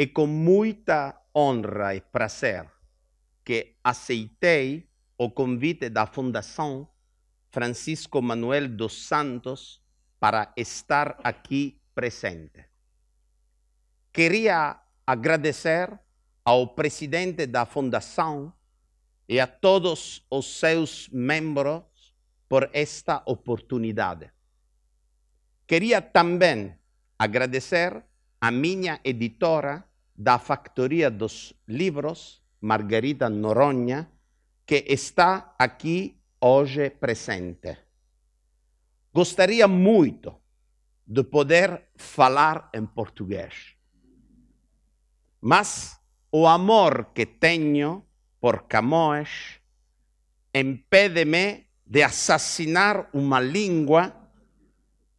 e com muita honra e prazer que aceitei o convite da Fundação Francisco Manuel dos Santos para estar aqui presente. Queria agradecer ao presidente da Fundação e a todos os seus membros por esta oportunidade. Queria também agradecer à minha editora, da Factoria dos Livros, Margarida Noronha, que está aqui hoje presente. Gostaria muito de poder falar em português, mas o amor que tenho por Camões impede-me de assassinar uma língua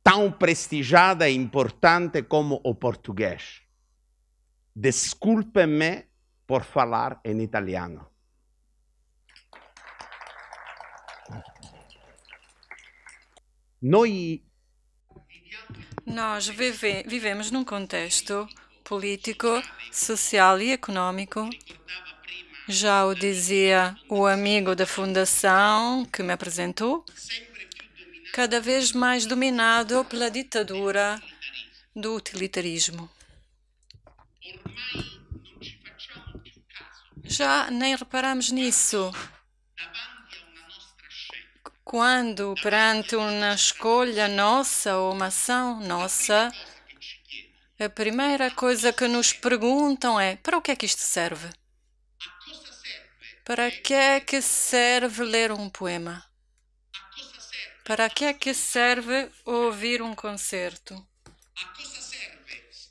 tão prestigiada e importante como o português. Desculpe-me por falar em italiano. Noi... Nós vive, vivemos num contexto político, social e econômico. Já o dizia o amigo da fundação que me apresentou, cada vez mais dominado pela ditadura do utilitarismo. Já nem reparamos nisso. Quando perante uma escolha nossa ou uma ação nossa, a primeira coisa que nos perguntam é: para o que é que isto serve? Para que é que serve ler um poema? Para que é que serve ouvir um concerto?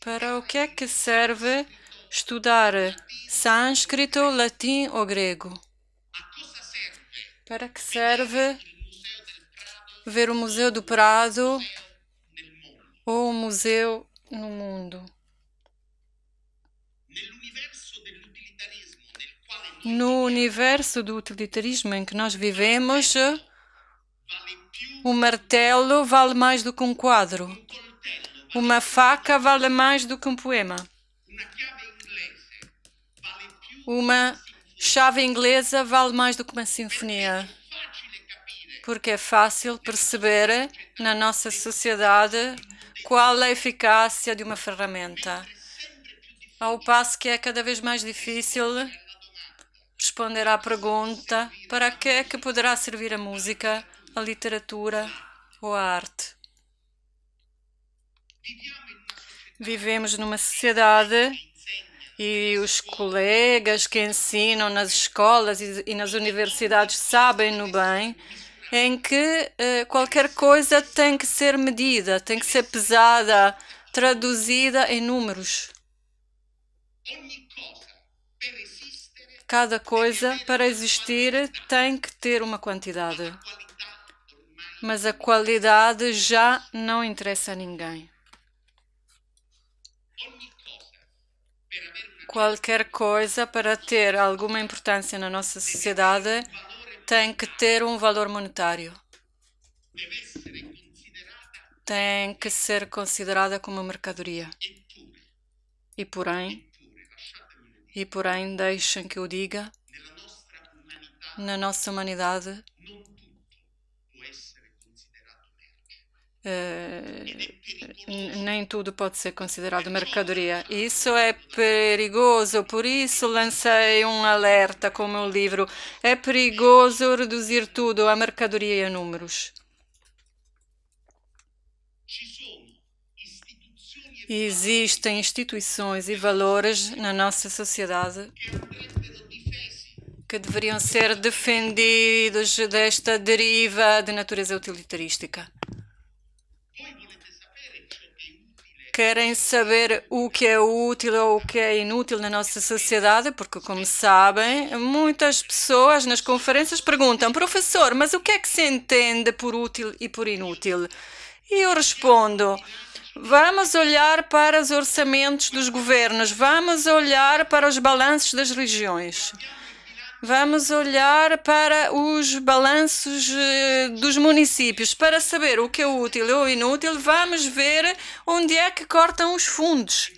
Para o que é que serve estudar sânscrito, latim ou grego? Para que serve ver o Museu do Prado ou o museu no mundo? No universo do utilitarismo em que nós vivemos, o martelo vale mais do que um quadro. Uma faca vale mais do que um poema. Uma chave inglesa vale mais do que uma sinfonia. Porque é fácil perceber na nossa sociedade qual é a eficácia de uma ferramenta. Ao passo que é cada vez mais difícil responder à pergunta para que é que poderá servir a música, a literatura ou a arte. Vivemos numa sociedade e os colegas que ensinam nas escolas e nas universidades sabem-no bem, em que eh, qualquer coisa tem que ser medida, tem que ser pesada, traduzida em números. Cada coisa, para existir, tem que ter uma quantidade. Mas a qualidade já não interessa a ninguém. Qualquer coisa para ter alguma importância na nossa sociedade tem que ter um valor monetário. Tem que ser considerada como mercadoria. E porém, e porém, deixem que eu diga, na nossa humanidade, Uh, nem tudo pode ser considerado mercadoria. Isso é perigoso, por isso lancei um alerta com o meu livro. É perigoso reduzir tudo a mercadoria e a números. Existem instituições e valores na nossa sociedade que deveriam ser defendidos desta deriva de natureza utilitarística. querem saber o que é útil ou o que é inútil na nossa sociedade, porque, como sabem, muitas pessoas nas conferências perguntam: professor, mas o que é que se entende por útil e por inútil? E eu respondo. Vamos olhar para os orçamentos dos governos, vamos olhar para os balanços das regiões. Vamos olhar para os balanços eh, dos municípios para saber o que é útil ou inútil. Vamos ver onde é que cortam os fundos.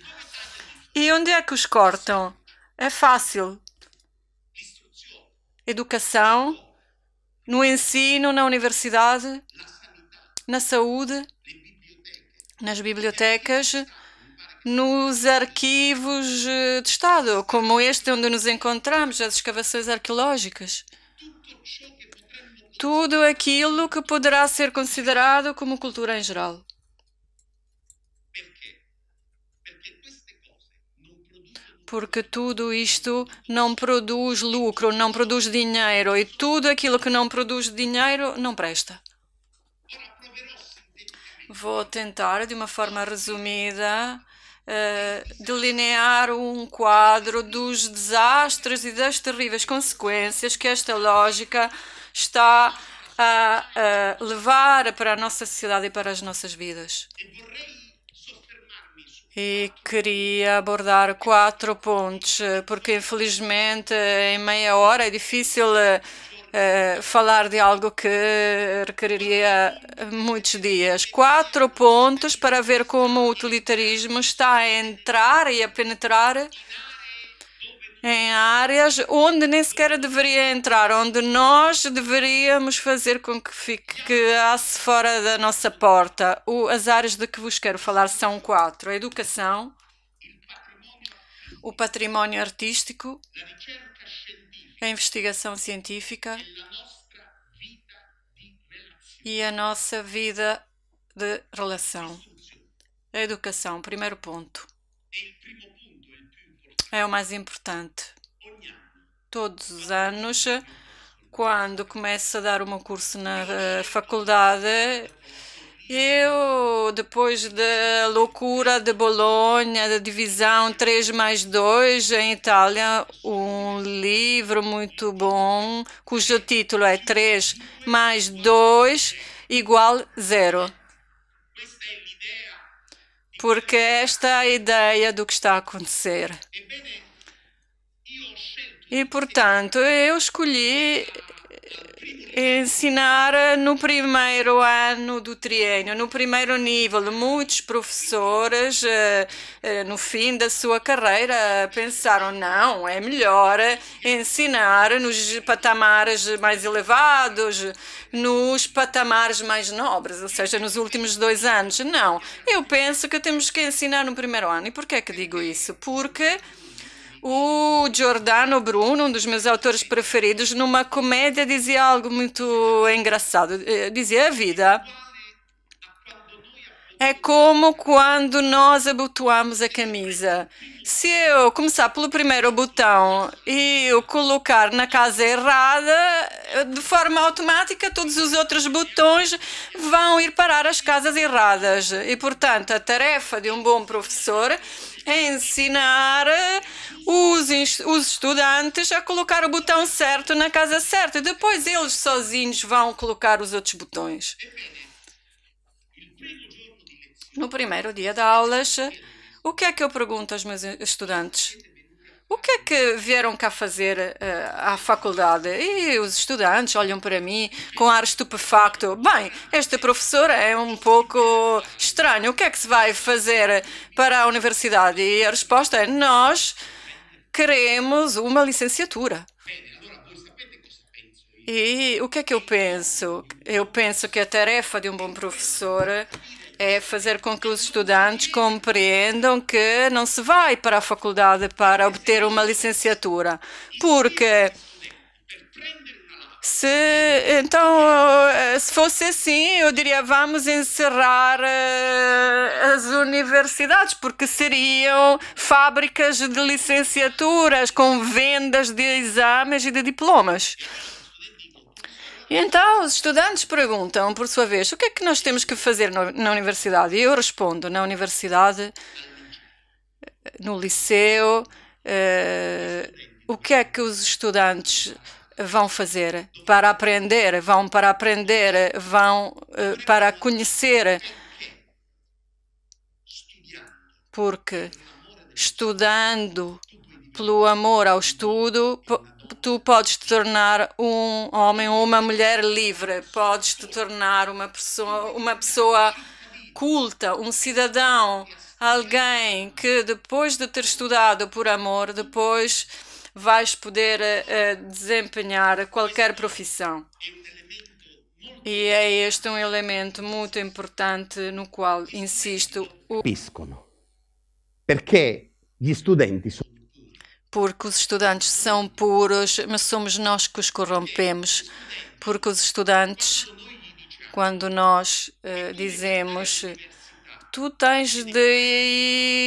E onde é que os cortam? É fácil. Educação, no ensino, na universidade, na saúde, nas bibliotecas nos arquivos eh, de Estado, como este onde nos encontramos, as escavações arqueológicas. Tudo aquilo que poderá ser considerado como cultura em geral. Porque tudo isto não produz lucro, não produz dinheiro e tudo aquilo que não produz dinheiro não presta. Vou tentar, de uma forma resumida, uh, delinear um quadro dos desastres e das terríveis consequências que esta lógica está a, levar para a nossa sociedade e para as nossas vidas. E queria abordar quatro pontos, eh, porque infelizmente em meia hora é difícil. Uh, eh, falar de algo que requeriria muitos dias. Quatro pontos para ver como o utilitarismo está a entrar e a penetrar em áreas onde nem sequer deveria entrar, onde nós deveríamos fazer com que ficasse fora da nossa porta. O, as áreas de que vos quero falar são quatro: a educação, o património artístico, a investigação científica e a nossa vida de relação. A educação, primeiro ponto. É o mais importante. Todos os anos, quando começo a dar um curso na eh, faculdade, eu, depois da loucura de Bolonha, da divisão 3 mais 2 em Itália, um livro muito bom, cujo título é 3 mais 2 igual 0. Porque é esta é a ideia do que está a acontecer. E, portanto, eu escolhi ensinar eh, no primeiro ano do triênio, no primeiro nível. Muitos professores, eh, eh, no fim da sua carreira, pensaram: não, é melhor ensinar nos patamares mais elevados, nos patamares mais nobres, ou seja, nos últimos dois anos. Não, eu penso que temos que ensinar no primeiro ano. E por que é que digo isso? Porque o Giordano Bruno, um dos meus autores preferidos, numa comédia dizia algo muito engraçado. Eh, dizia a vida é como quando nós abotoamos a camisa. Se eu começar pelo primeiro botão e o colocar na casa errada, de forma automática todos os outros botões vão ir parar às casas erradas. E portanto, a tarefa de um bom professor ensinar eh, os, os estudantes a colocar o botão certo na casa certa. Depois eles sozinhos vão colocar os outros botões. No primeiro dia de aulas, eh, o que é que eu pergunto aos meus estudantes? o que é que vieram cá fazer uh, à faculdade? E os estudantes olham para mim com ar estupefacto. Bem, esta professora é um pouco estranha. O que é que se vai fazer para a universidade? E a resposta é: nós queremos uma licenciatura. E o que é que eu penso? Eu penso que a tarefa de um bom professor é fazer com que os estudantes compreendam que não se vai para a faculdade para obter uma licenciatura, porque se então se fosse assim eu diria vamos encerrar uh, as universidades porque seriam fábricas de licenciaturas com vendas de exames e de diplomas então, os estudantes perguntam, por sua vez, o que é que nós temos que fazer na universidade? E eu respondo: na universidade, eh, no liceu, uh, o que é que os estudantes vão fazer para aprender? Vão para aprender, vão uh, para conhecer. Porque estudando pelo amor ao estudo, tu podes te tornar um homem ou uma mulher livre, podes te tornar uma pessoa, uma pessoa culta, um cidadão, alguém que depois de ter estudado por amor, depois vais poder uh, desempenhar qualquer profissão. E é este um elemento muito importante no qual insisto. O... Capiscono. Perché porque os estudantes são puros, mas somos nós que os corrompemos, porque os estudantes, quando nós uh, dizemos tu tens de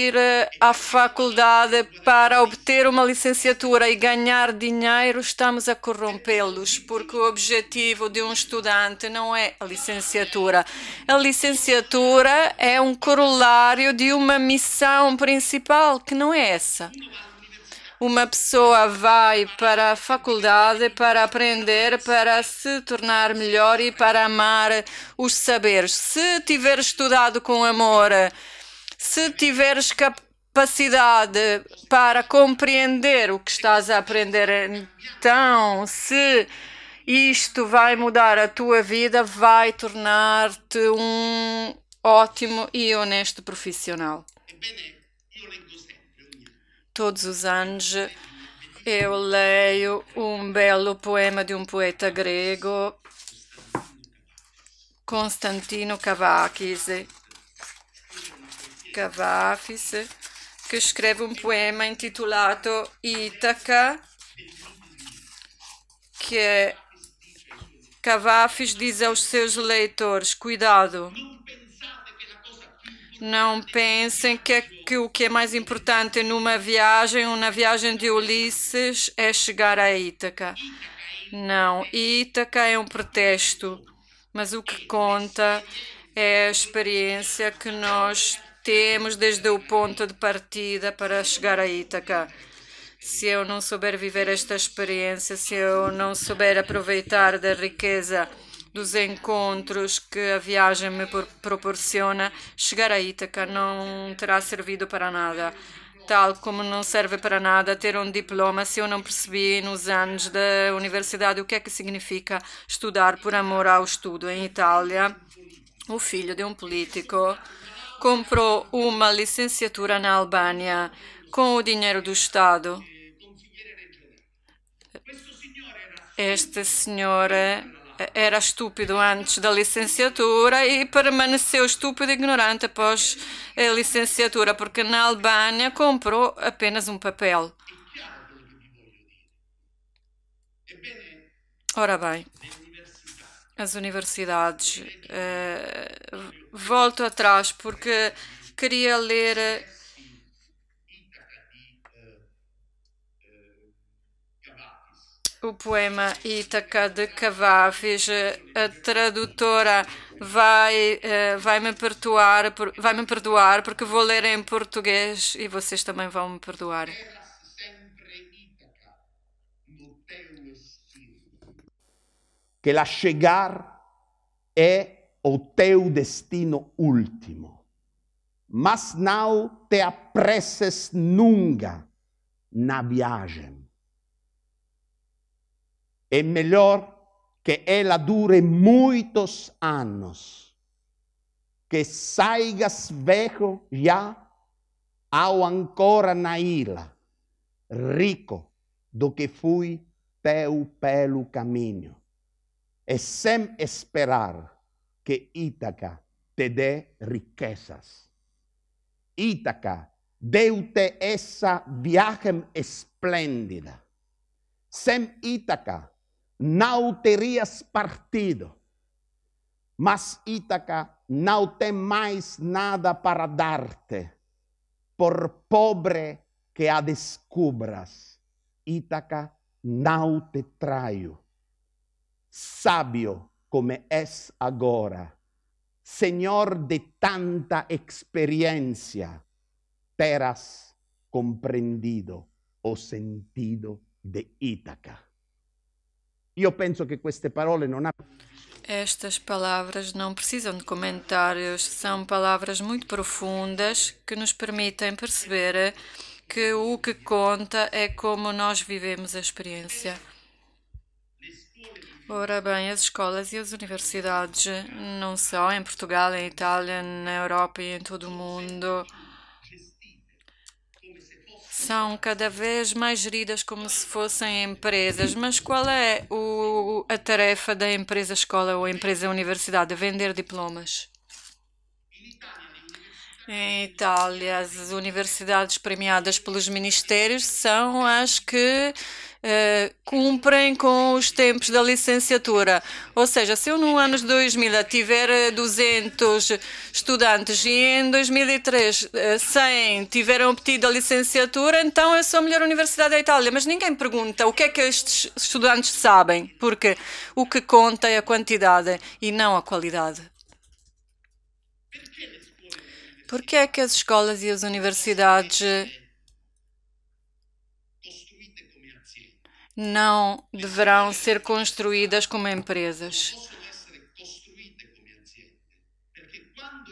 ir eh, à faculdade para obter uma licenciatura e ganhar dinheiro, estamos a corrompê-los, porque o objetivo de um estudante não é a licenciatura. A licenciatura é um corolário de uma missão principal, que não é essa uma pessoa vai para a faculdade para aprender, para se tornar melhor e para amar os saberes. Se tiver estudado com amor, se tiveres capacidade para compreender o que estás a aprender, então se isto vai mudar a tua vida, vai tornar-te um ótimo e honesto profissional. Todos os anos eu leio um belo poema de um poeta grego, Constantino Cavafis, Cavafis, que escreve um poema intitulado Ítaca, que é, Cavafis diz aos seus leitores: Cuidado, não pensem que, é que, o que é mais importante numa viagem, ou na viagem de Ulisses, é chegar a Ítaca. Não, Ítaca é um pretexto, mas o que conta é a experiência que nós temos desde o ponto de partida para chegar a Ítaca. Se eu não souber viver esta experiência, se eu não souber aproveitar da riqueza dos encontros que a viagem me proporciona, chegar a Ítaca não terá servido para nada. Tal como não serve para nada ter um diploma se eu não percebi nos anos da universidade o que é que significa estudar por amor ao estudo. Em Itália, o filho de um político comprou uma licenciatura na Albânia com o dinheiro do Estado. Este senhor era estúpido antes da licenciatura e permaneceu estúpido e ignorante após a licenciatura, porque na Albânia comprou apenas um papel. Ora bem, as universidades. Uh, volto atrás porque queria ler o poema Ítaca de Cavafis, A tradutora vai, eh, vai, me perdoar, vai me perdoar, porque vou ler em português e vocês também vão me perdoar. Que la chegar é o teu destino último. Mas não te apresses nunca na viagem é melhor que ela dure muitos anos, que saigas velho já ao ancora na ilha, rico do que fui teu pelo caminho, e é sem esperar que Ítaca te dê riquezas. Ítaca deu-te essa viagem esplêndida. Sem Ítaca, não terias partido, mas Ítaca não tem mais nada para dar-te, por pobre que a descubras, Ítaca não te traio. Sábio como és agora, Senhor de tanta experiência, terás compreendido o sentido de Ítaca. Eu penso que Estas palavras não precisam de comentários, são palavras muito profundas que nos permitem perceber que o que conta é como nós vivemos a experiência. Ora bem, as escolas e as universidades, não só em Portugal, em Itália, na Europa e em todo o mundo, são cada vez mais geridas como se fossem empresas, mas qual é o, a tarefa da empresa-escola ou empresa-universidade? Vender diplomas. Em Itália, as universidades premiadas pelos ministérios são as que eh, cumprem com os tempos da licenciatura. Ou seja, se eu no ano de 2000 tiver 200 eh, estudantes e em 2003 100 tiveram obtido a licenciatura, então eu sou a melhor universidade da Itália. Mas ninguém pergunta o que é que estes estudantes sabem, porque o que conta é a quantidade e não a qualidade. Por que é que as escolas e as universidades não deverão ser construídas como empresas.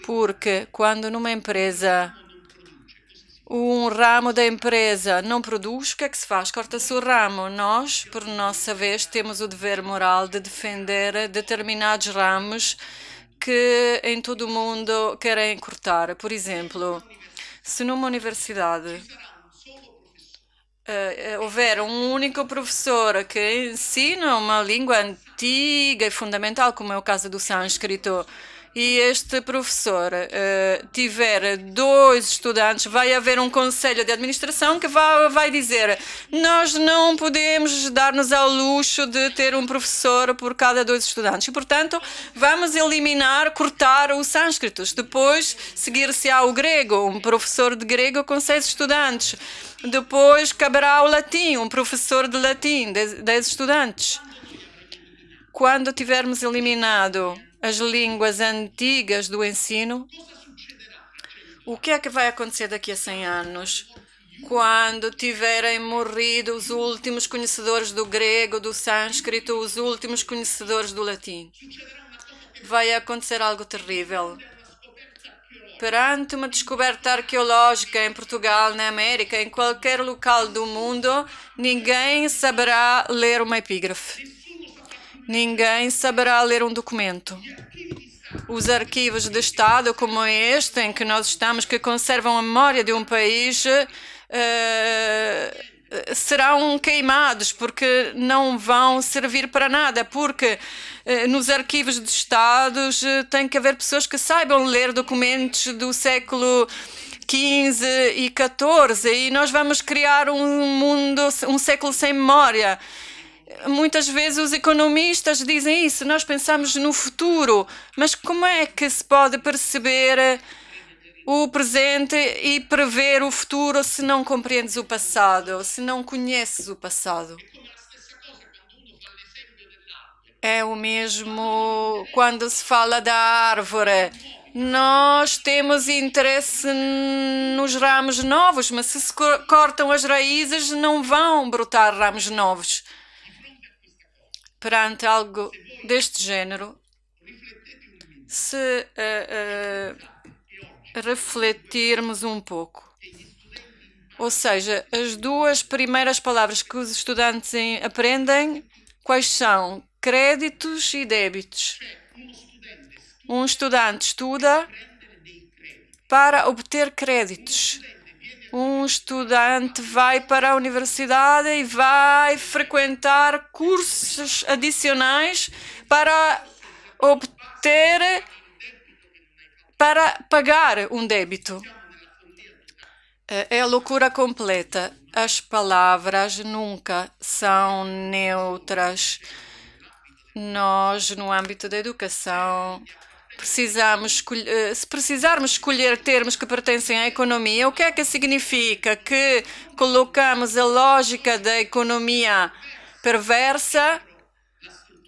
Porque quando numa empresa um ramo da empresa não produz, o que é que se faz? Corta-se o ramo. Nós, por nossa vez, temos o dever moral de defender determinados ramos que em todo o mundo querem cortar. Por exemplo, se numa universidade uh, houver um único professor que ensina uma língua antiga e fundamental, como é o caso do sânscrito, e este professor uh, tiver dois estudantes, vai haver um conselho de administração que vai, vai dizer: nós não podemos dar-nos ao luxo de ter um professor por cada dois estudantes. E, portanto, vamos eliminar, cortar o sânscritos. Depois, seguir-se-á o grego, um professor de grego com seis estudantes. Depois, caberá o latim, um professor de latim, dez, dez estudantes quando tivermos eliminado as línguas antigas do ensino, o que é que vai acontecer daqui a 100 anos? Quando tiverem morrido os últimos conhecedores do grego, do sânscrito, os últimos conhecedores do latim, vai acontecer algo terrível. Perante uma descoberta arqueológica em Portugal, na América, em qualquer local do mundo, ninguém saberá ler uma epígrafe. Ninguém saberá ler um documento. Os arquivos de Estado, como este em que nós estamos, que conservam a memória de um país, uh, serão queimados porque não vão servir para nada. Porque eh, nos arquivos de Estados tem que haver pessoas que saibam ler documentos do século XV e XIV. e nós vamos criar um mundo, um século sem memória muitas vezes os economistas dizem isso, nós pensamos no futuro, mas como é que se pode perceber eh, o presente e prever o futuro se não compreendes o passado, se não conheces o passado? É o mesmo quando se fala da árvore. Nós temos interesse nos ramos novos, mas se se cortam as raízes, não vão brotar ramos novos perante algo deste género, se uh, uh, refletirmos um pouco. Ou seja, as duas primeiras palavras que os estudantes aprendem, quais são? Créditos e débitos. Um estudante estuda para obter créditos um estudante vai para a universidade e vai frequentar cursos adicionais para obter, para pagar um débito. É a é loucura completa. As palavras nunca são neutras. Nós, no âmbito da educação, precisamos eh, se precisarmos escolher termos que pertencem à economia, o que é que significa que colocamos a lógica da economia perversa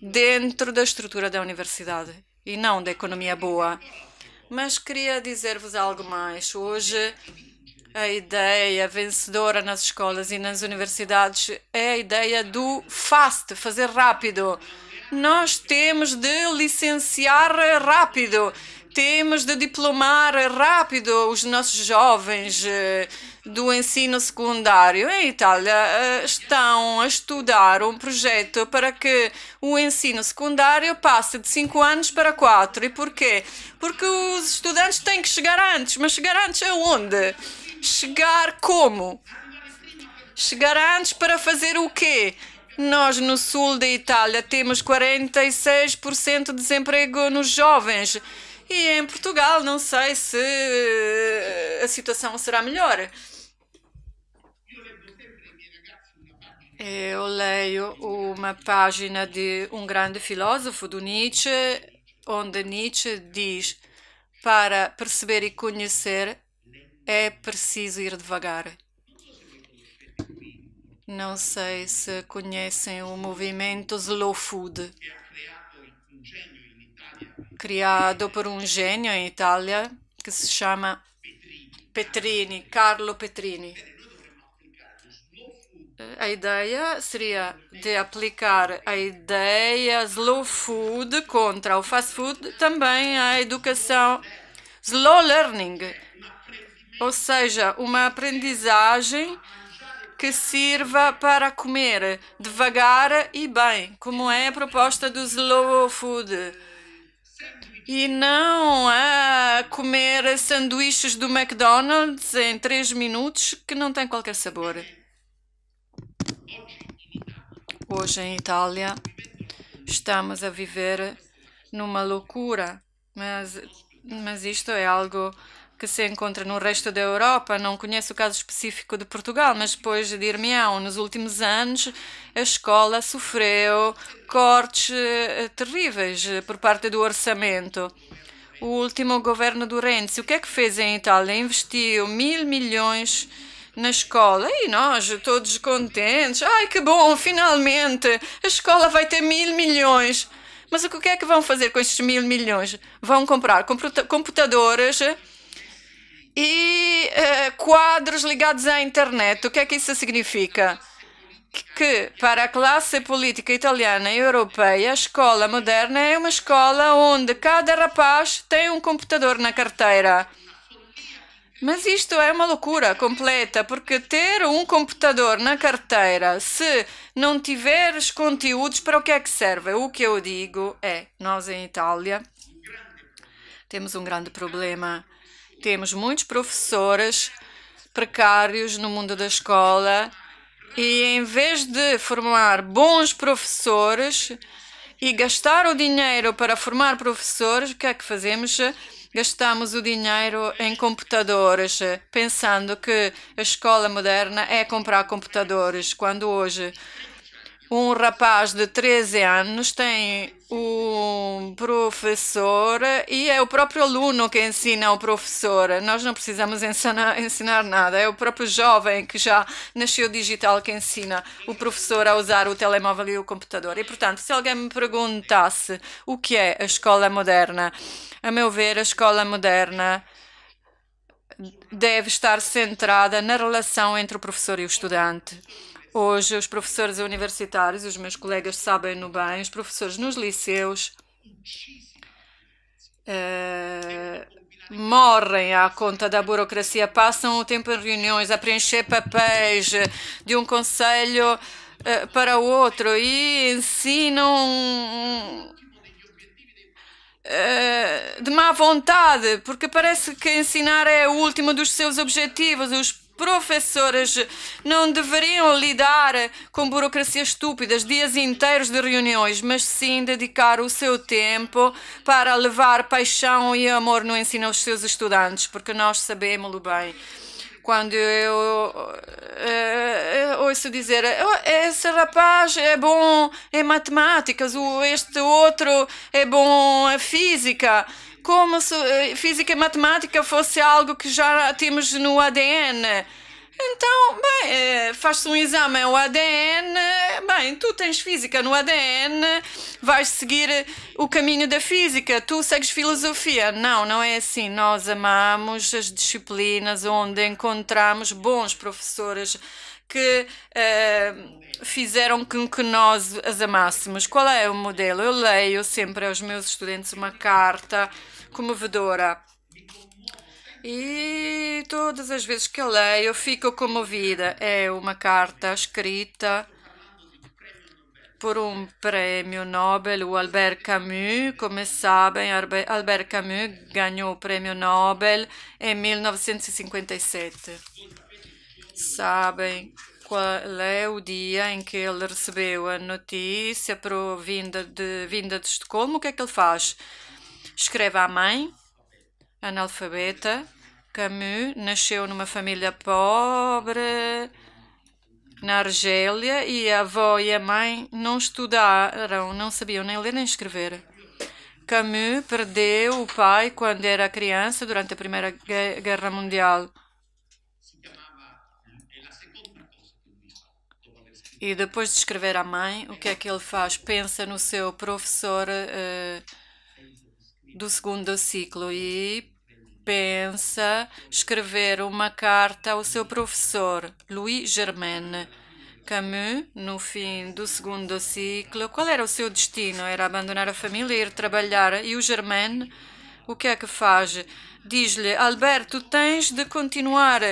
dentro da estrutura da universidade e não da economia boa? Mas queria dizer-vos algo mais. Hoje a ideia vencedora nas escolas e nas universidades é a ideia do fast, fazer rápido nós temos de licenciar rápido, temos de diplomar rápido os nossos jovens eh, do ensino secundário em Itália eh, estão a estudar um projeto para que o ensino secundário passe de 5 anos para 4. E porquê? Porque os estudantes têm que chegar antes. Mas chegar antes aonde? É chegar como? Chegar antes para fazer o quê? Nós, no sul da Itália, temos 46% de desemprego nos jovens. E em Portugal, não sei se eh, a situação será melhor. Eu leio uma página de um grande filósofo do Nietzsche, onde Nietzsche diz: Para perceber e conhecer é preciso ir devagar. Não sei se conhecem o movimento Slow Food, criado por um gênio em Itália que se chama Petrini, Carlo Petrini. Eh, a ideia seria de aplicar a ideia slow food contra o fast food também à educação slow learning, ou seja, uma aprendizagem que sirva para comer devagar e bem, como é a proposta do slow food. E não a comer sanduíches do McDonald's em 3 minutos que não tem qualquer sabor. Hoje em Itália estamos a viver numa loucura, mas, mas isto é algo que se encontra no resto da Europa, não conheço o caso específico de Portugal, mas depois de Irmião, nos últimos anos, a escola sofreu cortes eh, terríveis eh, por parte do orçamento. O último governo do Renzi, o que é que fez em Itália? Investiu mil milhões na escola e nós todos contentes. Ai que bom, finalmente a escola vai ter mil milhões. Mas o que é que vão fazer com esses mil milhões? Vão comprar computadores e eh, quadros ligados à internet. O que é que isso significa? Que para a classe política italiana e europeia, a escola moderna é uma escola onde cada rapaz tem um computador na carteira. Mas isto é uma loucura completa, porque ter um computador na carteira, se não tiveres conteúdos, para o que é que serve? O que eu digo é: nós em Itália temos um grande problema temos muitos professores precários no mundo da escola e em vez de formar bons professores e gastar o dinheiro para formar professores, o que é que fazemos? Gastamos o dinheiro em computadores, pensando que a escola moderna é comprar computadores, quando hoje um rapaz de 13 anos tem o professor e é o próprio aluno que ensina o professor. Nós não precisamos ensinar, ensinar nada, é o próprio jovem que já nasceu digital que ensina o professor a usar o telemóvel e o computador. E, portanto, se alguém me perguntasse o que é a escola moderna, a meu ver, a escola moderna deve estar centrada na relação entre o professor e o estudante Hoje, os professores universitários, os meus colegas sabem-no bem, os professores nos liceus eh, morrem à conta da burocracia, passam o tempo em reuniões a preencher papéis de um conselho eh, para o outro e ensinam eh, de má vontade, porque parece que ensinar é o último dos seus objetivos. Os professoras não deveriam lidar com burocracias estúpidas, dias inteiros de reuniões, mas sim dedicar o seu tempo para levar paixão e amor no ensino aos seus estudantes, porque nós sabemos lo bem quando eu uh, ouço dizer oh, esse rapaz é bom em matemáticas, ou este outro é bom em física, como se eh, física e matemática fosse algo que já temos no ADN. Então, bem, eh, faz-se um exame ao é ADN, bem, tu tens física no ADN, vais seguir eh, o caminho da física, tu segues filosofia. Não, não é assim. Nós amamos as disciplinas onde encontramos bons professores que uh, fizeram com que nós as amássemos. Qual é o modelo? Eu leio sempre aos meus estudantes uma carta comovedora e todas as vezes que eu leio, eu fico comovida. É uma carta escrita por um prêmio Nobel, o Albert Camus. Como sabem, Albert Camus ganhou o prêmio Nobel em 1957. Sabem qual é o dia em que ele recebeu a notícia provinda de, vinda de Estocolmo? O que é que ele faz? Escreve à mãe, analfabeta, Camus nasceu numa família pobre na Argélia e a avó e a mãe não estudaram, não sabiam nem ler nem escrever. Camus perdeu o pai quando era criança durante a Primeira Guerra Mundial. E depois de escrever à mãe, o que é que ele faz? Pensa no seu professor uh, do segundo ciclo e pensa escrever uma carta ao seu professor, Louis Germain. Camus, no fim do segundo ciclo, qual era o seu destino? Era abandonar a família e ir trabalhar. E o Germain, o que é que faz? Diz-lhe, Alberto, tens de continuar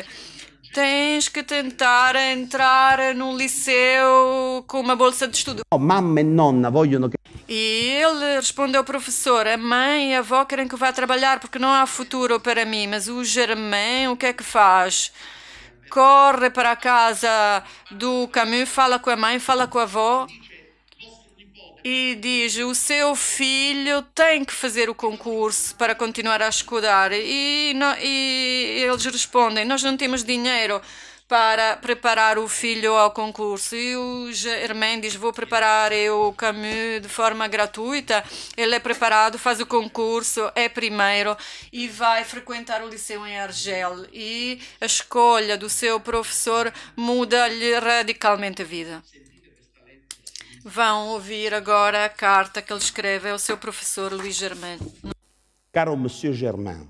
tens que tentar entrar num liceu com uma bolsa de estudo. Oh, mamma e nonna vogliono que. E ele respondeu ao professor: A mãe e a avó querem que eu vá trabalhar porque não há futuro para mim, mas o Germain o que é que faz? Corre para a casa do Camus, fala com a mãe, fala com a avó e diz: O seu filho tem que fazer o concurso para continuar a estudar. E, não, e eles respondem: Nós não temos dinheiro para preparar o filho ao concurso. E o Germain diz: Vou preparar eu o Camus de forma gratuita. Ele é preparado, faz o concurso, é primeiro e vai frequentar o liceu em Argel. E a escolha do seu professor muda-lhe radicalmente a vida. Vão ouvir agora a carta que ele escreve ao seu professor Luís Germain. Caro Monsieur Germain,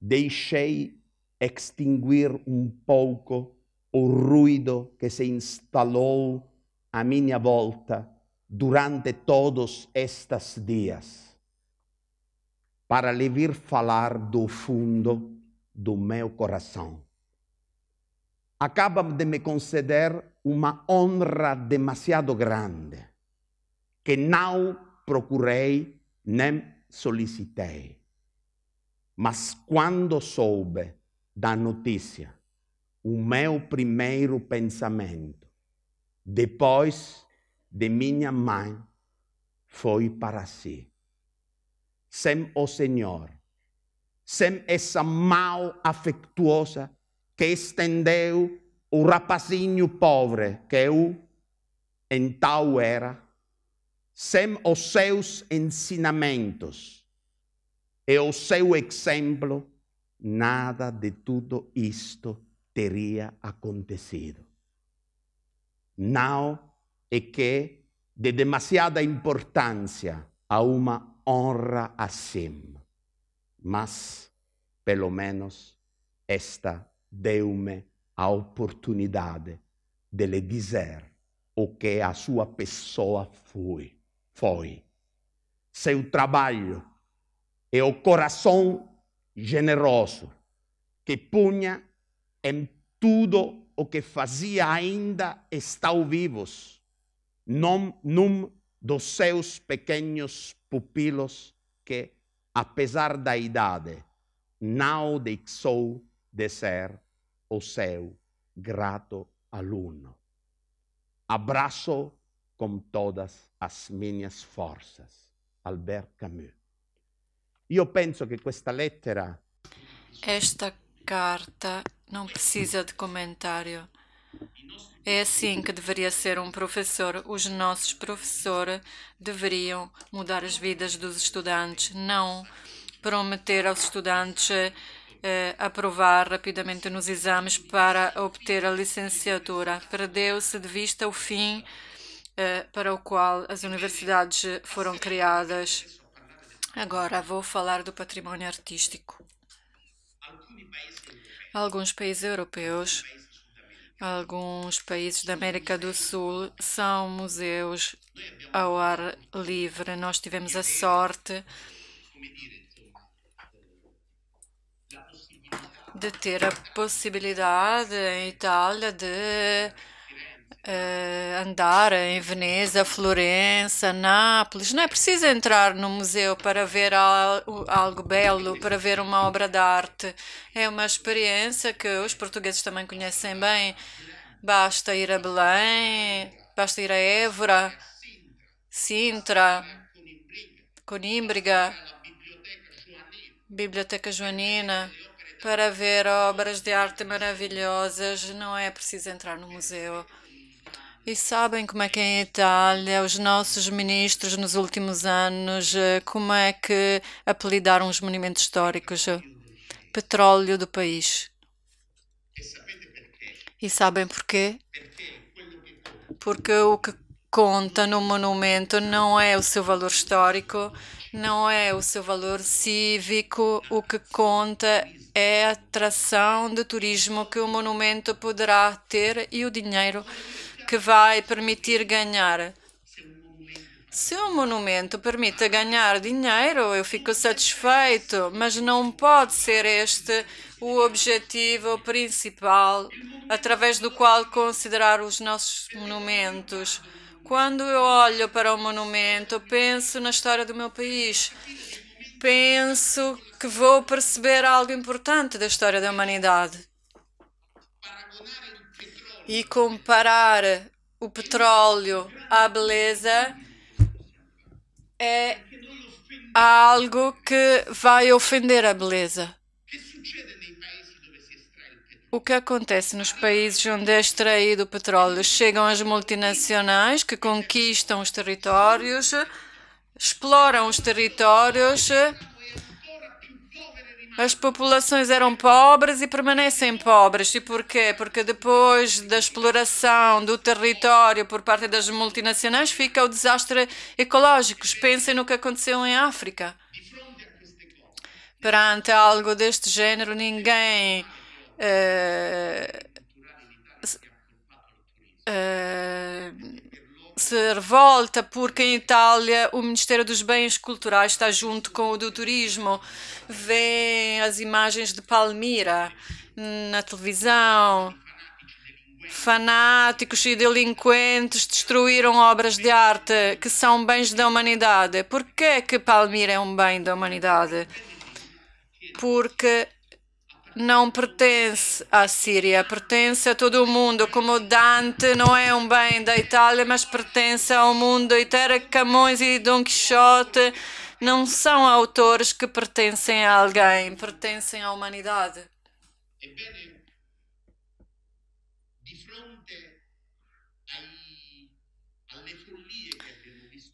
deixei extinguir um pouco o ruído que se instalou à minha volta durante todos estes dias, para lhe vir falar do fundo do meu coração. Acaba de me conceder uma honra demasiado grande, que não procurei nem solicitei. Mas quando soube da notícia, o meu primeiro pensamento, depois de minha mãe, foi para si. Sem o Senhor, sem essa mão afetuosa que estendeu o rapazinho pobre que eu então era, sem os seus ensinamentos e é o seu exemplo, nada de tudo isto teria acontecido. Não é que de demasiada importância a uma honra assim, mas pelo menos esta deu-me a oportunidade de lhe dizer o que a sua pessoa foi. foi. Seu trabalho é o coração generoso, que punha em tudo o que fazia ainda estão vivos, num, num dos seus pequenos pupilos que, apesar da idade, não deixou de ser o seu grato aluno. Abraço com todas as minhas forças. Albert Camus. Io penso che questa lettera. Esta carta não precisa de comentário. É assim que deveria ser um professor. Os nossos professores deveriam mudar as vidas dos estudantes, não prometer aos estudantes eh, aprovar rapidamente nos exames para obter a licenciatura. Perdeu-se de vista o fim eh, para o qual as universidades foram criadas. Agora vou falar do patrimônio artístico. Alguns países europeus, alguns países da América do Sul são museus ao ar livre. Nós tivemos a sorte de ter a possibilidade em Itália de eh, andar em Veneza, Florença, Nápoles. Não é preciso entrar no museu para ver algo belo, para ver uma obra de arte. É uma experiência que os portugueses também conhecem bem. Basta ir a Belém, basta ir a Évora, Sintra, Conímbriga, Biblioteca Joanina para ver obras de arte maravilhosas, não é preciso entrar no museu. E sabem como é que é em Itália os nossos ministros nos últimos anos, eh, como é que apelidaram os monumentos históricos? Eh, petróleo do país. E sabem porquê? Porque o que conta no monumento não é o seu valor histórico, não é o seu valor cívico, o que conta é a atração de turismo que o monumento poderá ter e o dinheiro que vai permitir ganhar. Se um monumento permite ganhar dinheiro, eu fico satisfeito, mas não pode ser este o objetivo principal através do qual considerar os nossos monumentos. Quando eu olho para um monumento, penso na história do meu país. Penso que vou perceber algo importante da história da humanidade e comparar o petróleo à beleza é algo que vai ofender a beleza. O que acontece nos países onde é extraído o petróleo? Chegam as multinacionais que conquistam os territórios, exploram os territórios as populações eram pobres e permanecem pobres. E porquê? Porque depois da exploração do território por parte das multinacionais fica o desastre ecológico. Pensem no que aconteceu em África. Perante algo deste género, ninguém. Uh, uh, se revolta porque em Itália o Ministério dos Bens Culturais está junto com o do Turismo. Vêem as imagens de Palmira na televisão. Fanáticos e delinquentes destruíram obras de arte que são bens da humanidade. Por que é que Palmira é um bem da humanidade? Porque não pertence à Síria, pertence a todo o mundo, como Dante não é um bem da Itália, mas pertence ao mundo Terra Camões e Dom Quixote não são autores que pertencem a alguém, pertencem à humanidade.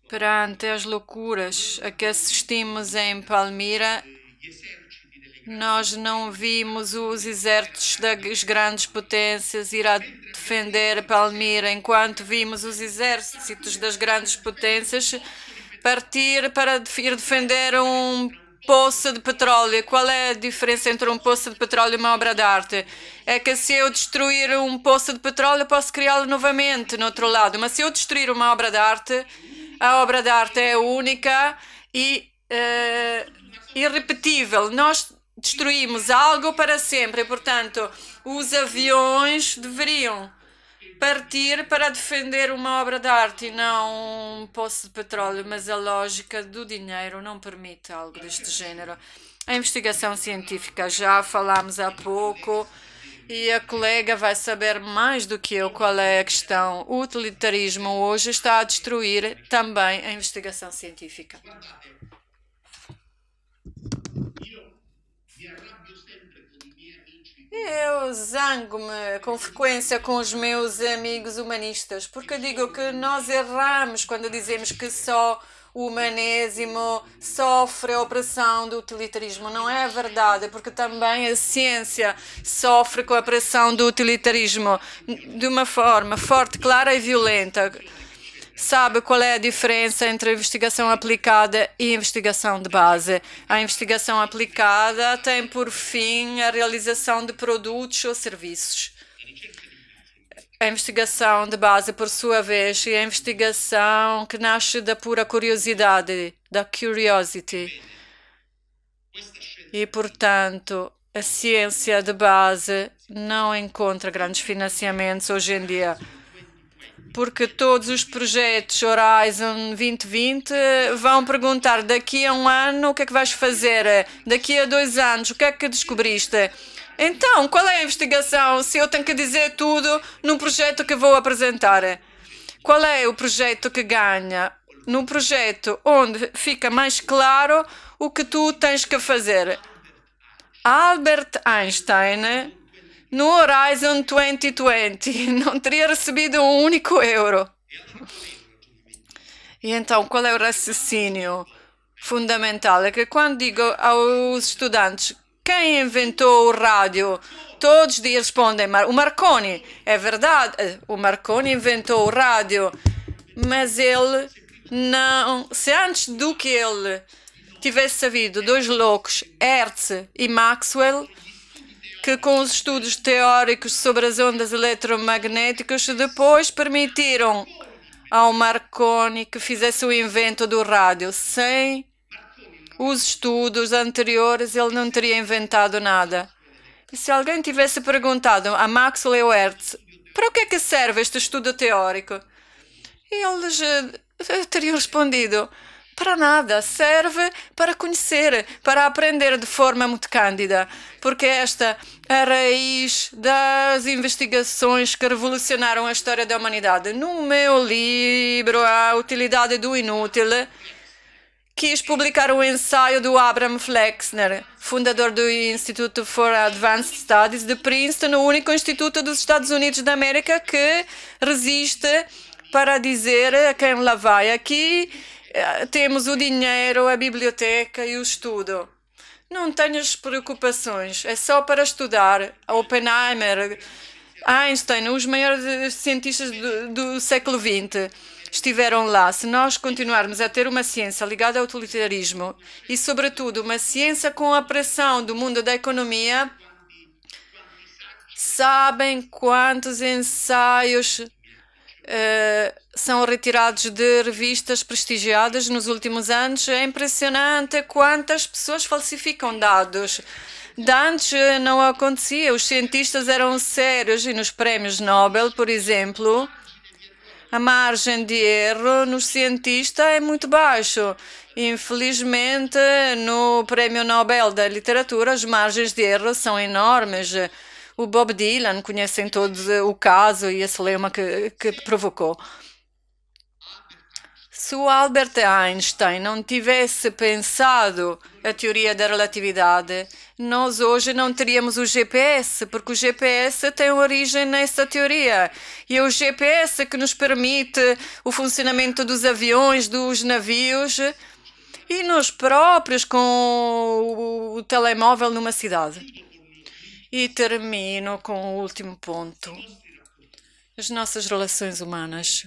perante as loucuras a que assistimos em Palmira, nós não vimos os exércitos das grandes potências ir a defender Palmira, enquanto vimos os exércitos das grandes potências partir para ir defender um poço de petróleo. Qual é a diferença entre um poço de petróleo e uma obra de arte? É que se eu destruir um poço de petróleo, posso criá-lo novamente no outro lado. Mas se eu destruir uma obra de arte, a obra de arte é única e uh, irrepetível. Nós destruímos algo para sempre. Portanto, os aviões deveriam partir para defender uma obra de arte e não um poço de petróleo, mas a lógica do dinheiro não permite algo deste género. A investigação científica já falámos há pouco e a colega vai saber mais do que eu qual é a questão. O utilitarismo hoje está a destruir também a investigação científica. Eu zango-me com frequência com os meus amigos humanistas, porque digo que nós erramos quando dizemos que só o humanismo sofre a opressão do utilitarismo. Não é verdade, porque também a ciência sofre com a opressão do utilitarismo de uma forma forte, clara e violenta sabe qual é a diferença entre investigação aplicada e investigação de base. A investigação aplicada tem por fim a realização de produtos ou serviços. A investigação de base, por sua vez, é a investigação que nasce da pura curiosidade, da curiosity. E, portanto, a ciência de base não encontra grandes financiamentos hoje em dia porque todos os projetos Horizon 2020 eh, vão perguntar daqui a um ano o que é que vais fazer, daqui a dois anos o que é que descobriste. Então, qual é a investigação se eu tenho que dizer tudo num projeto que vou apresentar? Qual é o projeto que ganha? Num projeto onde fica mais claro o que tu tens que fazer. Albert Einstein no Horizon 2020. Não teria recebido um único euro. E então, qual é o raciocínio fundamental? É que quando digo aos estudantes quem inventou o rádio, todos respondem o Marconi. É verdade, o Marconi inventou o rádio, mas ele não. Se antes do que ele tivesse sabido dois loucos Hertz e Maxwell, que com os estudos teóricos sobre as ondas eletromagnéticas depois permitiram ao Marconi que fizesse o invento do rádio. Sem os estudos anteriores, ele não teria inventado nada. E se alguém tivesse perguntado a Max Leuertz para o que é que serve este estudo teórico, eles eh, teriam respondido: para nada, serve para conhecer, para aprender de forma muito cândida, porque esta é a raiz das investigações que revolucionaram a história da humanidade. No meu livro, A Utilidade do Inútil, quis publicar o um ensaio do Abraham Flexner, fundador do Institute for Advanced Studies de Princeton, o único instituto dos Estados Unidos da América que resiste para dizer a quem lá vai aqui eh, temos o dinheiro, a biblioteca e o estudo. Não tenhas preocupações, é só para estudar. Oppenheimer, Einstein, os maiores cientistas do, do século XX estiveram lá. Se nós continuarmos a ter uma ciência ligada ao utilitarismo e, sobretudo, uma ciência com a pressão do mundo da economia, sabem quantos ensaios eh, são retirados de revistas prestigiadas nos últimos anos. É impressionante quantas pessoas falsificam dados. De antes eh, não acontecia, os cientistas eram sérios e nos prémios Nobel, por exemplo, a margem de erro nos cientistas é muito baixa. Infelizmente, no Prémio Nobel da Literatura, as margens de erro são enormes o Bob Dylan, conhecem todos eh, o caso e esse lema que, que provocou. Se o Albert Einstein não tivesse pensado a teoria da relatividade, nós hoje não teríamos o GPS, porque o GPS tem origem nessa teoria. E é o GPS que nos permite o funcionamento dos aviões, dos navios e nos próprios com o, o telemóvel numa cidade. E termino com o último ponto. As nossas relações humanas.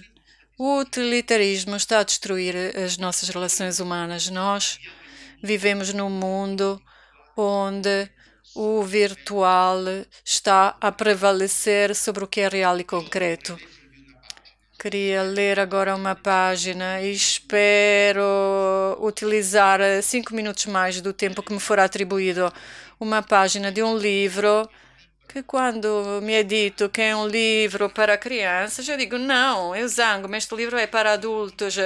O utilitarismo está a destruir as nossas relações humanas. Nós vivemos num mundo onde o virtual está a prevalecer sobre o que é real e concreto. Queria ler agora uma página e espero utilizar cinco minutos mais do tempo que me for atribuído. Uma página de um livro que quando me é dito que é um livro para crianças, eu digo, não, eu zango, mas este livro é para adultos.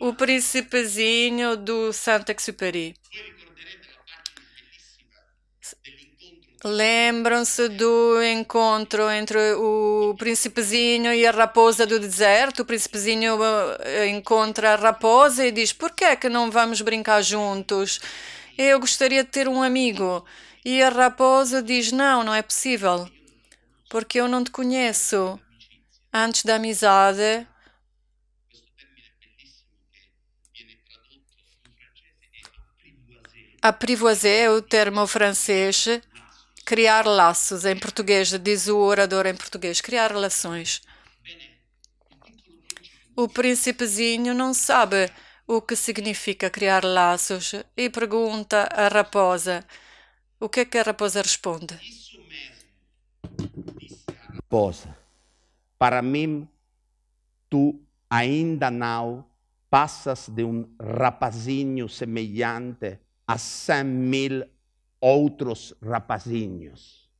O Príncipezinho do Santa exupéry Lembram-se do encontro entre o príncipezinho e a raposa do deserto? O príncipezinho eh, encontra a raposa e diz: Por que é que não vamos brincar juntos? Eu gostaria de ter um amigo. E a raposa diz: Não, não é possível, porque eu não te conheço. Antes da amizade, a privoiser é o termo francês criar laços em português, diz o orador em português, criar relações. O príncipezinho não sabe o que significa criar laços e pergunta à raposa. O que é que a raposa responde? Raposa, para mim, tu ainda não passas de um rapazinho semelhante a 100 mil outros rapazinhos.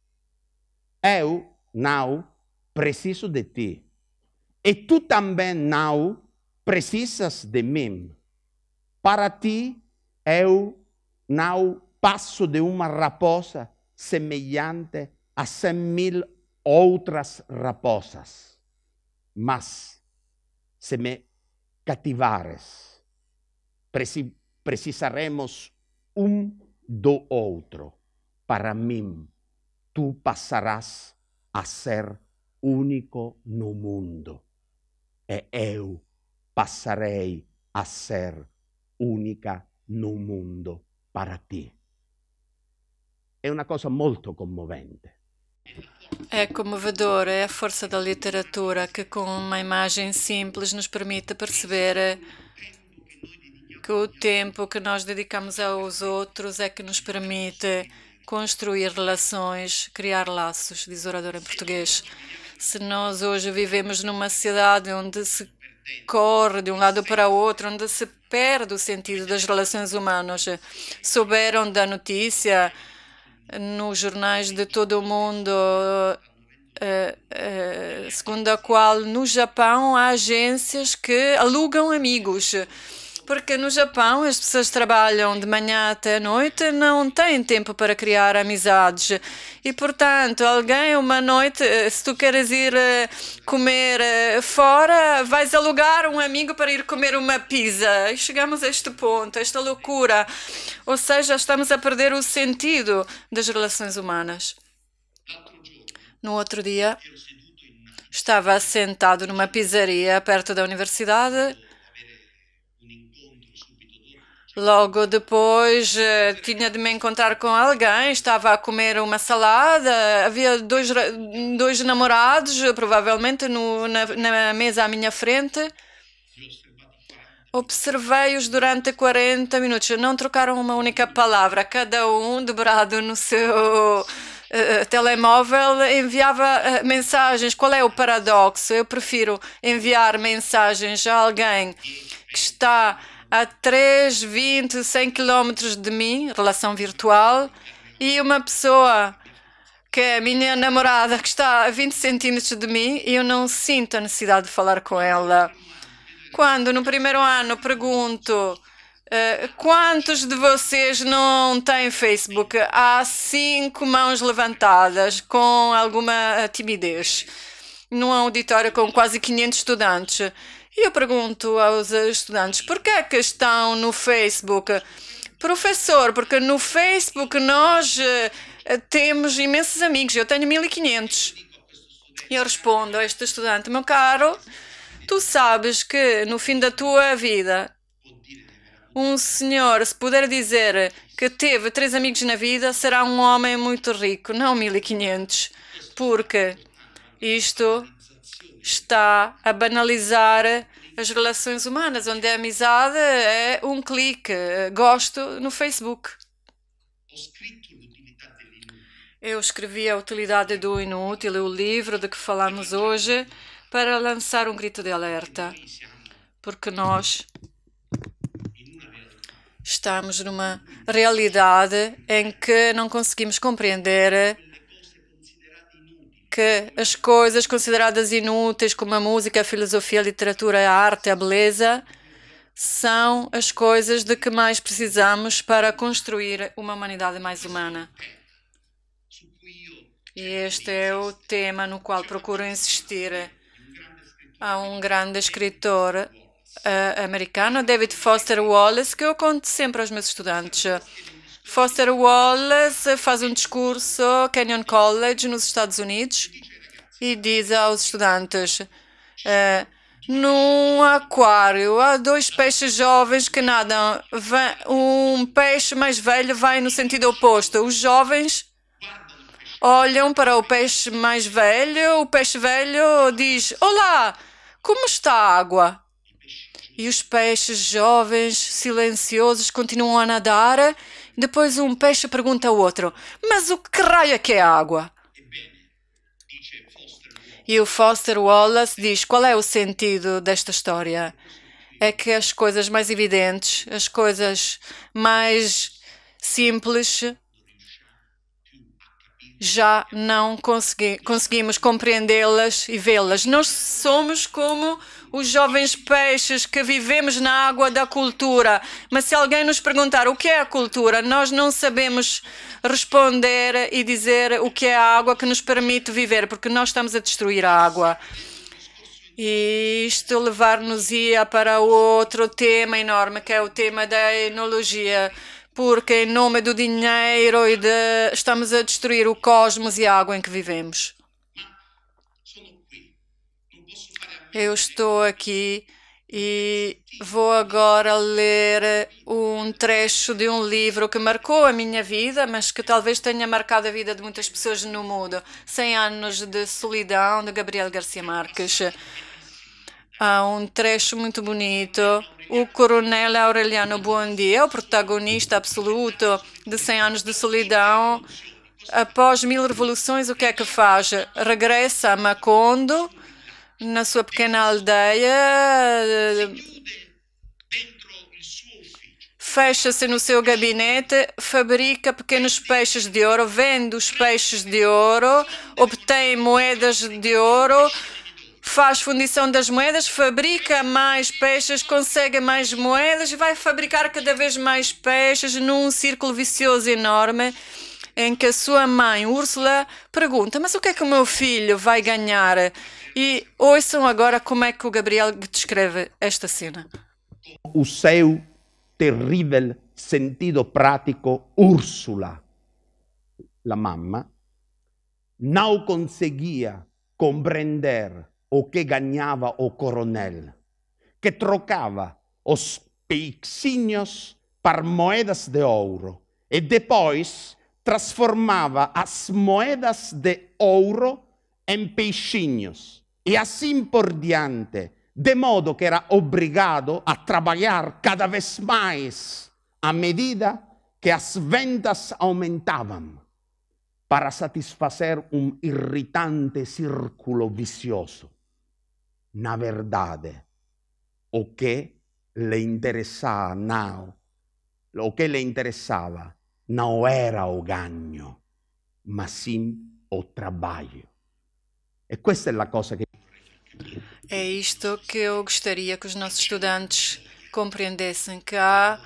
Eu não preciso de ti. E tu também não precisas de mim. Para ti, eu não passo de uma raposa semelhante a cem mil outras raposas. Mas se me cativares, precisaremos um do outro. Para mim, tu passarás a ser único no mundo. E eu passarei a ser única no mundo para ti. É uma coisa muito comovente. É comovedor, é a força da literatura que, com uma imagem simples, nos permite perceber que o tempo que nós dedicamos aos outros é que nos permite construir relações, criar laços, diz o orador em português. Se nós hoje vivemos numa sociedade onde se corre de um lado para o outro, onde se perde o sentido das relações humanas, souberam da notícia nos jornais de todo o mundo eh, eh, segundo a qual no Japão há agências que alugam amigos porque no Japão as pessoas trabalham de manhã até à noite, não têm tempo para criar amizades. E, portanto, alguém uma noite, eh, se tu queres ir eh, comer eh, fora, vais alugar um amigo para ir comer uma pizza. E chegamos a este ponto, a esta loucura. Ou seja, estamos a perder o sentido das relações humanas. No outro dia, estava sentado numa pizzaria perto da universidade Logo depois eh, tinha de me encontrar com alguém, estava a comer uma salada, havia dois, dois namorados, provavelmente no, na, na mesa à minha frente. Observei-os durante 40 minutos, não trocaram uma única palavra, cada um dobrado no seu uh, telemóvel enviava uh, mensagens. Qual é o paradoxo? Eu prefiro enviar mensagens a alguém que está a 3, 20, 100 quilômetros de mim, relação virtual, e uma pessoa que é a minha namorada, que está a 20 centímetros de mim, e eu não sinto a necessidade de falar com ela. Quando no primeiro ano pergunto Uh, quantos de vocês não têm Facebook? Há cinco mãos levantadas com alguma timidez. Num auditório com quase 500 estudantes. E eu pergunto aos estudantes: por que é que estão no Facebook? Professor, porque no Facebook nós eh, temos imensos amigos, eu tenho 1500. E eu respondo a este estudante: meu caro, tu sabes que no fim da tua vida um senhor, se puder dizer que teve três amigos na vida, será um homem muito rico, não 1500, porque isto está a banalizar as relações humanas, onde a amizade é um clique, gosto no Facebook. Eu escrevi A Utilidade do Inútil, o livro de que falamos hoje, para lançar um grito de alerta, porque nós estamos numa realidade em que não conseguimos compreender que as coisas consideradas inúteis, como a música, a filosofia, a literatura, a arte, a beleza, são as coisas de que mais precisamos para construir uma humanidade mais humana. E este é o tema no qual procuro insistir. Há um grande escritor uh, americano, David Foster Wallace, que eu conto sempre aos meus estudantes. Foster Wallace faz um discurso Canyon College nos Estados Unidos e diz aos estudantes: eh, num aquário há dois peixes jovens que nadam. Um peixe mais velho vai no sentido oposto. Os jovens olham para o peixe mais velho. O peixe velho diz: Olá, como está a água? E os peixes jovens, silenciosos, continuam a nadar depois um peixe pergunta ao outro: Mas o que raio é que é a água? E o Foster Wallace diz: Qual é o sentido desta história? É que as coisas mais evidentes, as coisas mais simples, já não consegui, conseguimos compreendê-las e vê-las. Nós somos como os jovens peixes que vivemos na água da cultura. Mas se alguém nos perguntar o que é a cultura, nós não sabemos responder e dizer o que é a água que nos permite viver, porque nós estamos a destruir a água. E isto levar-nos-ia para outro tema enorme, que é o tema da enologia, porque em nome do dinheiro e de... estamos a destruir o cosmos e a água em que vivemos. Eu estou aqui e vou agora ler um trecho de um livro que marcou a minha vida, mas que talvez tenha marcado a vida de muitas pessoas no mundo. 100 anos de solidão de Gabriel Garcia Marques. Há um trecho muito bonito. O coronel Aureliano Buendi é o protagonista absoluto de 100 anos de solidão. Após mil revoluções, o que é que faz? Regressa a Macondo na sua pequena aldeia, eh, fecha-se no seu gabinete, fabrica pequenos peixes de ouro, vende os peixes de ouro, obtém moedas de ouro, faz fundição das moedas, fabrica mais peixes, consegue mais moedas e vai fabricar cada vez mais peixes num círculo vicioso enorme em que a sua mãe, Úrsula, pergunta: Mas o que é que o meu filho vai ganhar? E ouçam agora como é que o Gabriel descreve esta cena. O seu terrível sentido prático, Úrsula, a mamma, não conseguia compreender o que ganhava o coronel, que trocava os peixinhos por moedas de ouro e depois transformava as moedas de ouro em peixinhos e assim por diante, de modo che era obrigado a trabalhar cada vez mais a medida che as ventas aumentavam para satisfazer un irritante círculo vicioso. Na verdade, o che le interessava não, o que le interessava não era o gagno, ma sim o trabalho. E questa è la cosa che É isto que eu gostaria que os nossos estudantes compreendessem: que há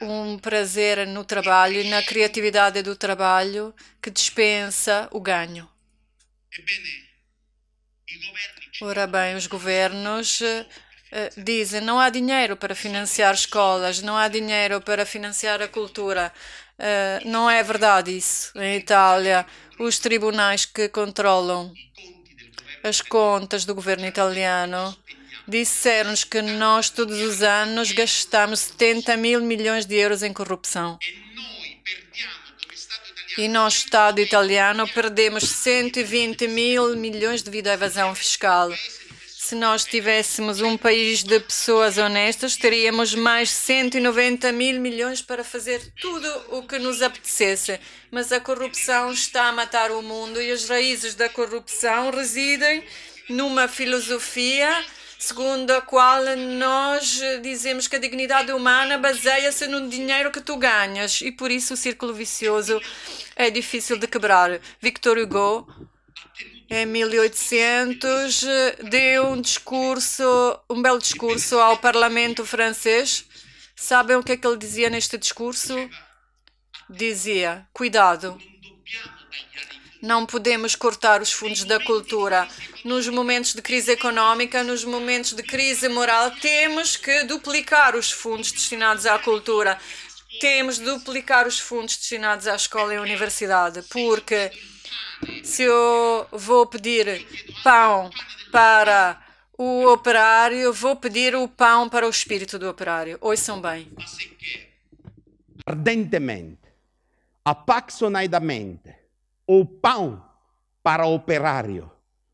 um prazer no trabalho e na criatividade do trabalho que dispensa o ganho. Ora bem, os governos eh, eh, dizem não há dinheiro para financiar escolas, não há dinheiro para financiar a cultura. Eh, não é verdade isso. Em Itália, os tribunais que controlam as contas do governo italiano disseram-nos que nós todos os anos gastamos 70 mil milhões de euros em corrupção. E no Estado italiano perdemos 120 mil milhões devido à evasão fiscal se nós tivéssemos um país de pessoas honestas, teríamos mais 190 mil milhões para fazer tudo o que nos apetecesse. Mas a corrupção está a matar o mundo e as raízes da corrupção residem numa filosofia segundo a qual nós dizemos que a dignidade humana baseia-se no dinheiro que tu ganhas e por isso o círculo vicioso é difícil de quebrar. Victor Hugo em 1800, eh, deu um discurso, um belo discurso ao parlamento francês. Sabem o que é que ele dizia neste discurso? Dizia: cuidado, não podemos cortar os fundos da cultura. Nos momentos de crise económica, nos momentos de crise moral, temos que duplicar os fundos destinados à cultura. Temos de duplicar os fundos destinados à escola e à universidade, porque se eu vou pedir pão para o operário, vou pedir o pão para o espírito do operário. Ouçam bem. Ardentemente, apaixonadamente, o pão para o operário,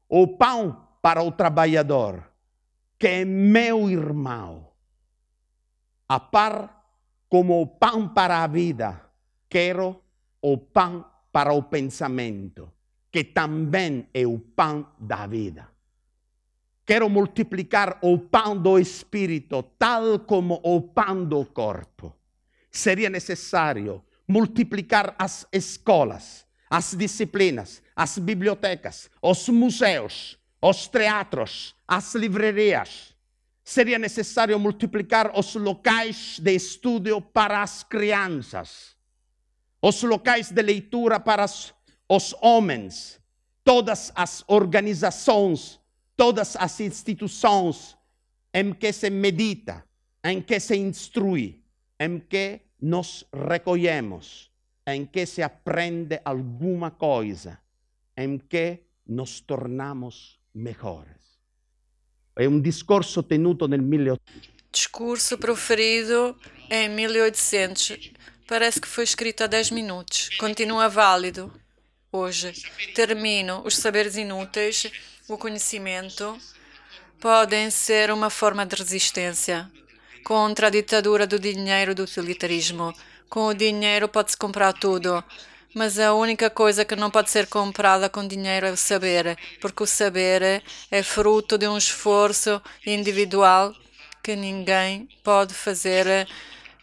o pão para o trabalhador, que é meu irmão. A par como o pão para a vida, quero o pão para o pensamento que também é o pão da vida. Quero multiplicar o pão do espírito, tal como o pão do corpo. Seria necessário multiplicar as escolas, as disciplinas, as bibliotecas, os museus, os teatros, as livrarias. Seria necessário multiplicar os locais de estudo para as crianças, os locais de leitura para as os homens, todas as organizações, todas as instituições em que se medita, em que se instrui, em que nos recolhemos, em que se aprende alguma coisa, em que nos tornamos melhores. É um discurso tenuto em 1800. Discurso proferido em 1800. Parece que foi escrito há 10 minutos. Continua válido hoje. Termino. Os saberes inúteis, o conhecimento, podem ser uma forma de resistência contra a ditadura do dinheiro do utilitarismo. Com o dinheiro pode-se comprar tudo, mas a única coisa que não pode ser comprada com dinheiro é o saber, porque o saber é fruto de um esforço individual que ninguém pode fazer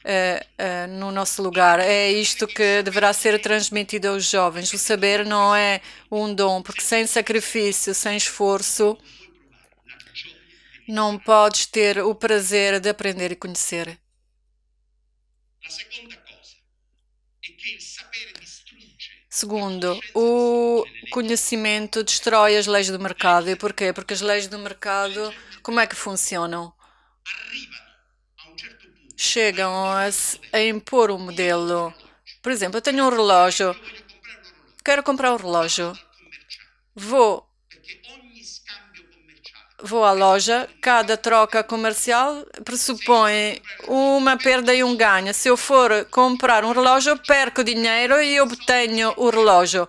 uh, no nosso lugar. É isto que deverá ser transmitido aos jovens. O saber não é um dom, porque sem sacrifício, sem esforço, não podes ter o prazer de aprender e conhecer. Segundo, o conhecimento destrói as leis do mercado. E porquê? Porque as leis do mercado, como é que funcionam? Arriba chegam a, a impor um modelo. Por exemplo, eu tenho um relógio, quero comprar um relógio, vou vou à loja, cada troca comercial pressupõe uma perda e um ganho. Se eu for comprar um relógio, perco dinheiro e obtenho o relógio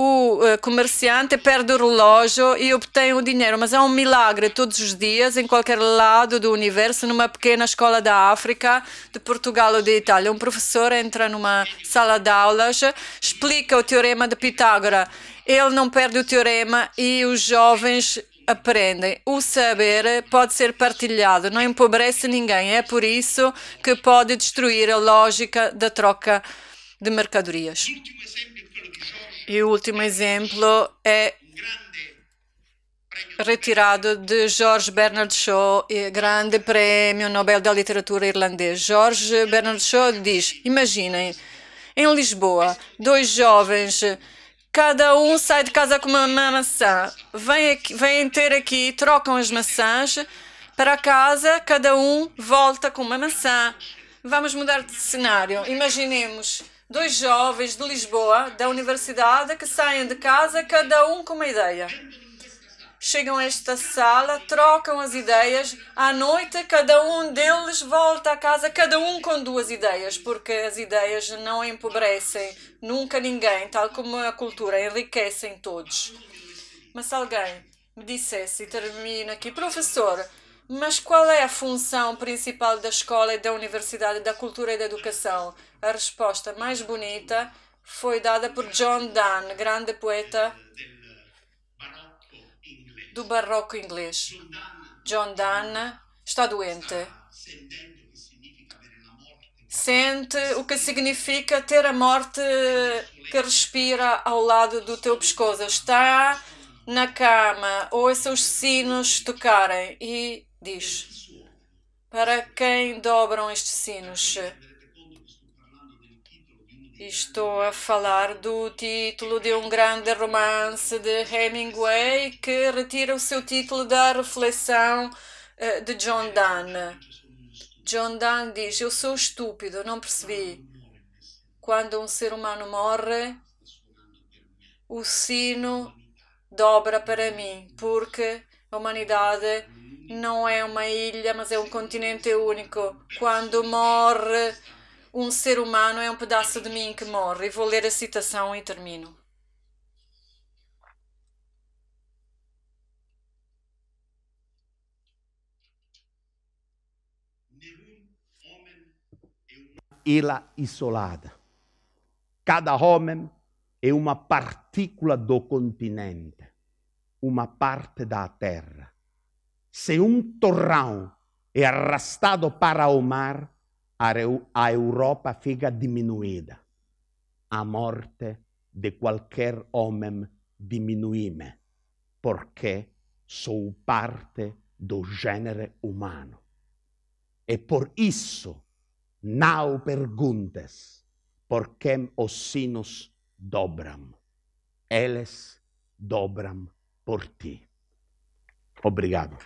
o eh, comerciante perde o relógio e obtém o dinheiro. Mas é um milagre todos os dias, em qualquer lado do universo, numa pequena escola da África, de Portugal ou de Itália. Um professor entra numa sala de aulas, explica o teorema de Pitágoras. Ele não perde o teorema e os jovens aprendem. O saber pode ser partilhado, não empobrece ninguém. É por isso que pode destruir a lógica da troca de mercadorias. E o último exemplo é retirado de George Bernard Shaw, grande Prémio Nobel da literatura irlandês. George Bernard Shaw diz: Imaginem, em Lisboa, dois jovens, cada um sai de casa com uma maçã, vêm, vêm ter aqui, trocam as maçãs para casa, cada um volta com uma maçã. Vamos mudar de cenário. Imaginemos dois jovens de Lisboa, da universidade, que saem de casa, cada um com uma ideia. Chegam a esta sala, trocam as ideias. À noite, cada um deles volta a casa, cada um com duas ideias, porque as ideias não empobrecem nunca ninguém, tal como a cultura enriquecem todos. Mas se alguém me dissesse, e termino aqui, professor, mas qual é a função principal da escola e da universidade, da cultura e da educação? A resposta mais bonita foi dada por John Donne, grande poeta do barroco inglês. John Donne está doente. Sente o que significa ter a morte que respira ao lado do teu pescoço. Está na cama, ouça os sinos tocarem e diz: Para quem dobram estes sinos? Estou a falar do título de um grande romance de Hemingway que retira o seu título da reflexão eh, de John Donne. John Donne diz: Eu sou estúpido, não percebi. Quando um ser humano morre, o sino dobra para mim, porque a humanidade não é uma ilha, mas é um continente único. Quando morre um ser humano é um pedaço de mim que morre. E vou ler a citação e termino. Ela isolada. Cada homem é uma partícula do continente, uma parte da terra. Se um torrão é arrastado para o mar, a Europa fica diminuída. A morte de qualquer homem diminui-me, porque sou parte do gênero humano. E por isso, não perguntes por que os sinos dobram. Eles dobram por ti. Obrigado.